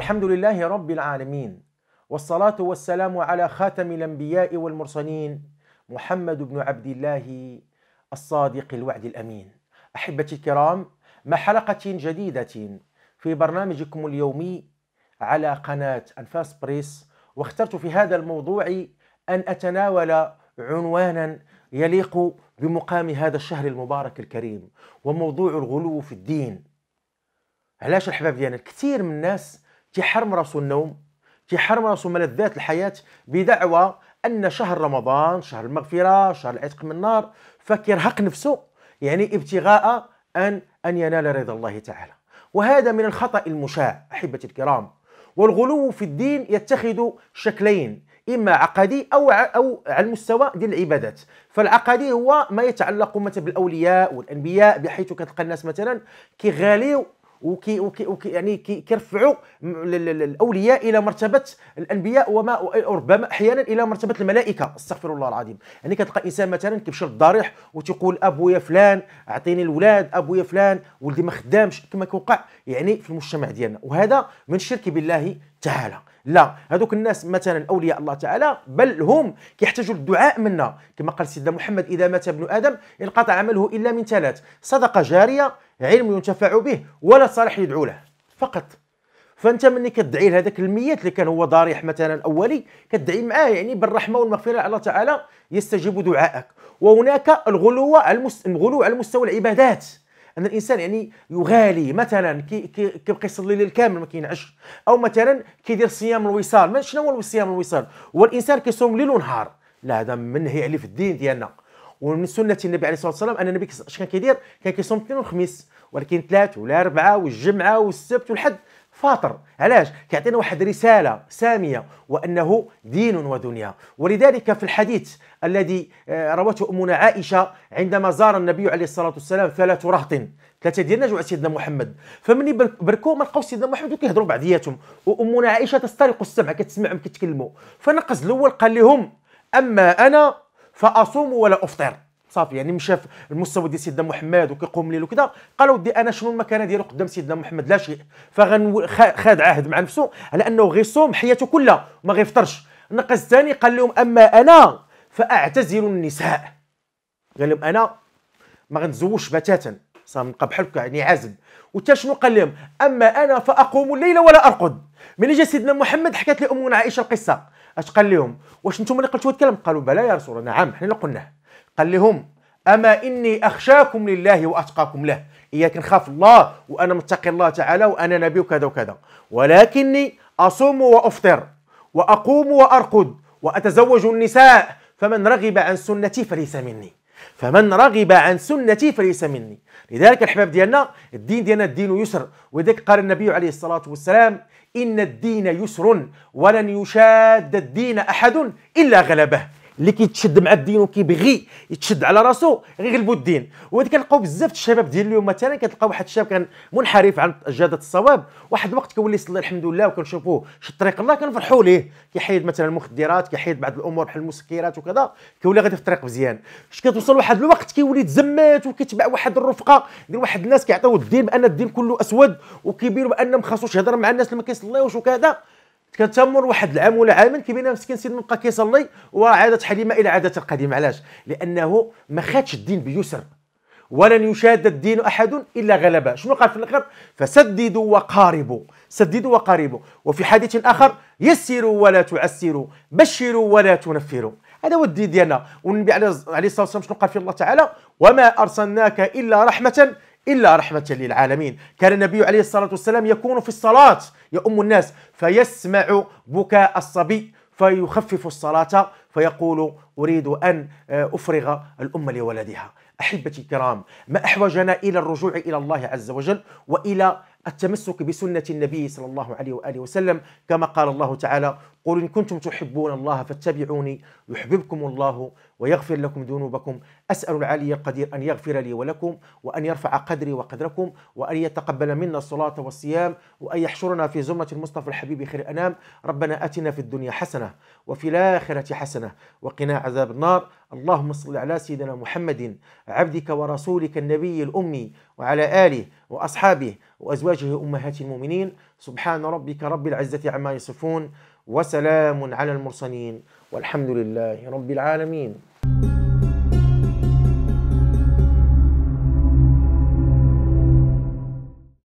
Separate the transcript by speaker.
Speaker 1: الحمد لله رب العالمين والصلاة والسلام على خاتم الأنبياء والمرسلين محمد بن عبد الله الصادق الوعد الأمين أحبتي الكرام مع حلقة جديدة في برنامجكم اليومي على قناة أنفاس بريس واخترت في هذا الموضوع أن أتناول عنوانا يليق بمقام هذا الشهر المبارك الكريم وموضوع الغلو في الدين علاش الحباب ديالنا كثير من الناس تيحرم راسو النوم تيحرم راسو ملذات الحياه بدعوى ان شهر رمضان شهر المغفره شهر العتق من النار فكيرهق نفسه يعني ابتغاء ان ان ينال رضا الله تعالى وهذا من الخطا المشاع احبتي الكرام والغلو في الدين يتخذ شكلين اما عقدي او او على المستوى ديال العبادات فالعقدي هو ما يتعلق مثلا بالاولياء والانبياء بحيث كتلقى الناس مثلا كيغاليو وكي وكي وكي يعني كي كيرفعوا الاولياء الى مرتبه الانبياء وما ربما احيانا الى مرتبه الملائكه استغفر الله العظيم يعني كتلقى انسان مثلا كيمشي للضريح وتقول ابويا فلان اعطيني الولاد ابويا فلان ولدي ما خدامش كما كيوقع يعني في المجتمع ديالنا وهذا من الشرك بالله تعالى لا هذوك الناس مثلا اولياء الله تعالى بل هم كيحتاجوا الدعاء منا كما قال سيدنا محمد اذا مات ابن ادم انقطع عمله الا من ثلاث صدقه جاريه علم ينتفع به ولا صالح يدعو له فقط فانت ملي كتدعي لهذاك الميت اللي كان هو ضريح مثلا اولي كتدعي معاه يعني بالرحمه والمغفره الله تعالى يستجيب دعائك وهناك الغلو على المستوى العبادات ان الانسان يعني يغالي مثلا كيبقى يصلي الليل كامل ما كينعش او مثلا كيدير صيام الوصال ما شنو هو صيام الوصال هو الانسان كيصوم ليل ونهار لا هذا منهي عليه في الدين ديالنا ومن سنه النبي عليه الصلاه والسلام ان النبي اش كان كيدير كان كيصوم الاثنين والخميس ولكن ثلاث ولا اربعه والجمعه والسبت والحد فاطر علاش كيعطينا واحد رساله ساميه وانه دين ودنيا ولذلك في الحديث الذي آه، روته امنا عائشه عندما زار النبي عليه الصلاه والسلام ثلاث رهط ثلاثه ديال نجوع سيدنا محمد فمني بركو ما لقاو سيدنا محمد وكيهضروا بعضياتهم وامنا عائشه تسترق السمع كتسمعهم كيتكلموا فنقز الاول قال لهم اما انا فاصوم ولا افطر صافي يعني مشى في المستوى ديال سيدنا محمد وكيقوم ليل وكذا قالوا ودي انا شنو المكانه ديالو قدام سيدنا محمد لا شيء فغن خاد عهد مع نفسه على انه غيصوم حياته كلها وما غيفطرش النقص الثاني قال لهم اما انا فاعتزل النساء قال لهم انا ما غنتزوجش بتاتا نبقى بحال هكا يعني عازب وتا شنو قال لهم اما انا فاقوم الليل ولا ارقد ملي جا سيدنا محمد حكات لي امنا عائشه القصه اش قال لهم واش نتوما اللي قلتوا الكلام قالوا بلى يا رسول الله نعم حنا اللي قلناه قال لهم اما اني اخشاكم لله واتقاكم له إياك نخاف الله وانا متقي الله تعالى وانا نبي وكذا وكذا ولكني اصوم وافطر واقوم وارقد واتزوج النساء فمن رغب عن سنتي فليس مني فمن رغب عن سنتي فليس مني لذلك الحباب ديالنا الدين ديالنا الدين يسر ولذلك قال النبي عليه الصلاه والسلام ان الدين يسر ولن يشاد الدين احد الا غلبه اللي كيتشد مع الدين وكيبغي يتشد على راسو غيغلبوا الدين وهاد كنلقاو بزاف الشباب ديال اليوم مثلا كتلقى واحد الشاب كان منحرف عن جاده الصواب واحد الوقت كيولي يصلي الحمد لله وكنشوفوه شد طريق الله كنفرحوا ليه كيحيد مثلا المخدرات كيحيد بعض الامور بحال المسكرات وكذا كيولي غادي في الطريق مزيان فاش كتوصل واحد الوقت كيولي تزمت وكيتبع واحد الرفقه ديال واحد الناس كيعطيو الدين بان الدين كله اسود وكيبينوا بان ما خاصوش يهضر مع الناس اللي ما كيصليوش وكذا كتمر تمر واحد العام ولا عامين كيبين مسكين سيدنا بقى كيصلي وعاده حليمه الى عادته القديمه علاش لانه ما خدش الدين بيسر ولن يشاد الدين احد الا غلبه شنو قال في الاخر فسددوا وقاربوا سددوا وقاربوا وفي حديث اخر يسروا ولا تعسروا بشروا ولا تنفروا هذا هو الدين ديالنا والنبي عليه الصلاه والسلام شنو قال في الله تعالى وما ارسلناك الا رحمه إلا رحمة للعالمين كان النبي عليه الصلاة والسلام يكون في الصلاة يؤم الناس فيسمع بكاء الصبي فيخفف الصلاة فيقول أريد أن آه، أفرغ الأمة لولدها أحبتي الكرام ما أحوجنا إلى الرجوع إلى الله عز وجل وإلى التمسك بسنة النبي صلى الله عليه وآله وسلم كما قال الله تعالى قل إن كنتم تحبون الله فاتبعوني يحببكم الله ويغفر لكم ذنوبكم أسأل العلي القدير أن يغفر لي ولكم وأن يرفع قدري وقدركم وأن يتقبل منا الصلاة والصيام وأن يحشرنا في زمرة المصطفى الحبيب خير أنام ربنا أتنا في الدنيا حسنة وفي الآخرة حسنة وقنا عذاب النار اللهم صل على سيدنا محمد عبدك ورسولك النبي الأمي وعلى آله وأصحابه وأزواجه أمهات المؤمنين سبحان ربك رب العزة عما يصفون وسلام على المرسلين والحمد لله رب العالمين